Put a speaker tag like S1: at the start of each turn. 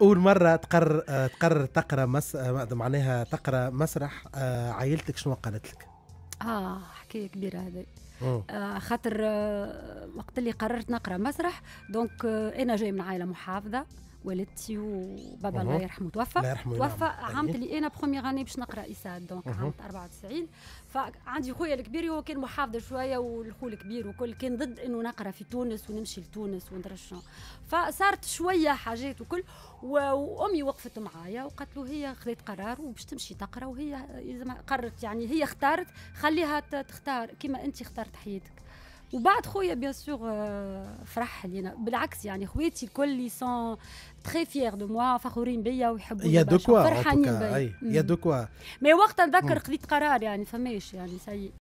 S1: اول مره تقرر آه، تقرر تقرا مس... آه، معناها تقرا مسرح آه، عائلتك شنو قالت لك؟ اه حكايه كبيره هذه آه خاطر آه وقت اللي قررت نقرا مسرح دونك آه انا جاي من عائله محافظه والدتي وبابا الله يرحمه توفى الله يرحمه توفى نعم. عام اللي انا بروميير اني باش نقرا اساد دونك عام 94 فعندي خويا الكبير هو كان محافظ شويه والخو الكبير وكل كان ضد انه نقرا في تونس ونمشي لتونس وندرس فصارت شويه حاجات وكل وامي وقفت معايا وقالت له هي خذت قرار وباش تمشي تقرا وهي قررت يعني هي اختارت خليها تختار كما انت اخترت حياتك وبعد خويا بيان سور فرح لينا بالعكس يعني خواتي الكل اللي سون تري فيير دو موا فخورين بيا ويحبوني يا دو كوا فرحانين بيا يا دو كوا مي وقتها نذكر خذيت قرار يعني فماش يعني سيء